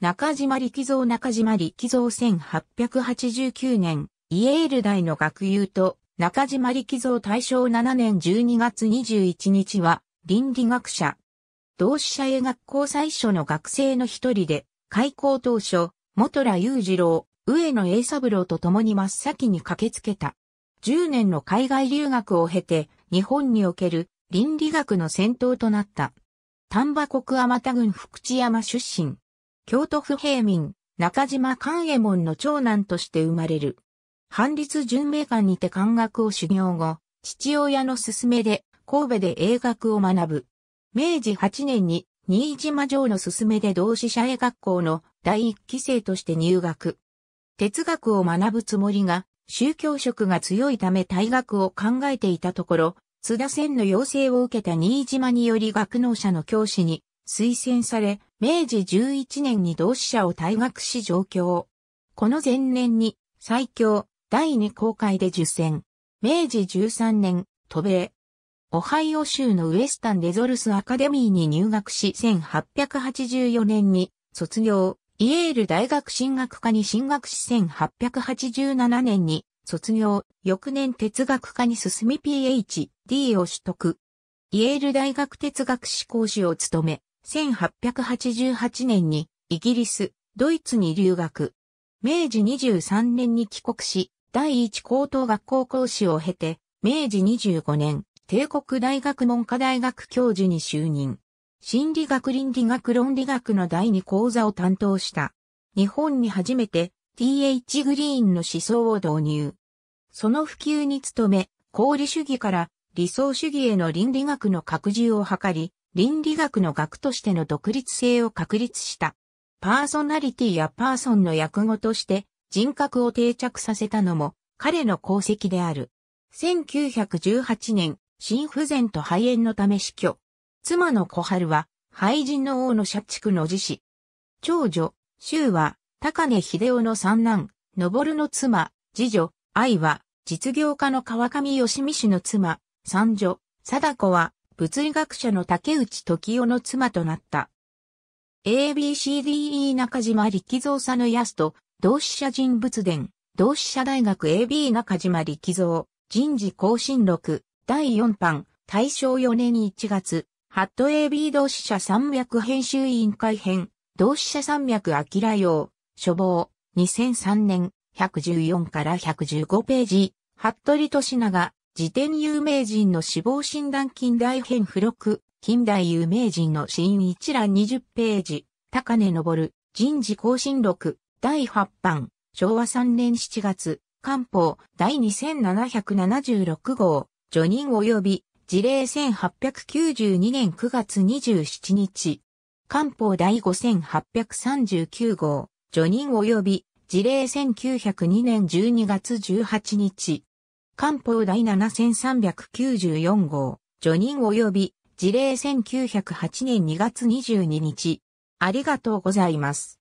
中島力蔵中島力蔵1889年、イエール大の学友と中島力蔵大正7年12月21日は倫理学者。同志社英学校最初の学生の一人で、開校当初、元良裕次郎、上野英三郎と共に真っ先に駆けつけた。10年の海外留学を経て、日本における倫理学の先頭となった。丹波国天田郡福知山出身。京都府平民、中島勘右衛門の長男として生まれる。藩立巡明館にて漢学を修行後、父親の勧めで神戸で英学を学ぶ。明治8年に新島城の勧めで同志社英学校の第一期生として入学。哲学を学ぶつもりが、宗教色が強いため退学を考えていたところ、津田仙の要請を受けた新島により学能者の教師に推薦され、明治11年に同志社を退学し上京。この前年に最強第2公会で受選。明治13年、渡米。オハイオ州のウエスタン・デゾルス・アカデミーに入学し1884年に卒業、イエール大学進学科に進学し1887年に卒業、翌年哲学科に進み PhD を取得。イエール大学哲学士講師を務め、1888年にイギリス、ドイツに留学。明治23年に帰国し、第一高等学校講師を経て、明治25年、帝国大学文科大学教授に就任。心理学倫理学論理学の第二講座を担当した。日本に初めて TH グリーンの思想を導入。その普及に努め、功利主義から理想主義への倫理学の拡充を図り、倫理学の学としての独立性を確立した。パーソナリティやパーソンの訳語として人格を定着させたのも彼の功績である。1918年、心不全と肺炎のため死去。妻の小春は、廃人の王の社畜の自死。長女、周は、高根秀夫の三男、昇の妻、次女、愛は、実業家の川上義美氏の妻、三女、貞子は、物理学者の竹内時夫の妻となった。ABCDE 中島力蔵佐野康と、同志社人物伝、同志社大学 AB 中島力蔵、人事更新録、第4版、大正4年1月、ハット AB 同志社山脈編集委員会編、同志社山脈明用、書房、2003年、114から115ページ、服部利長、辞典有名人の死亡診断近代編付録、近代有名人の死因一覧20ページ、高根昇、人事更新録、第8版、昭和3年7月、官報第2776号、除任及び事例1892年9月27日。官報第5839号、除任及び事例1902年12月18日。官報第7394号、除任及び事例1908年2月22日。ありがとうございます。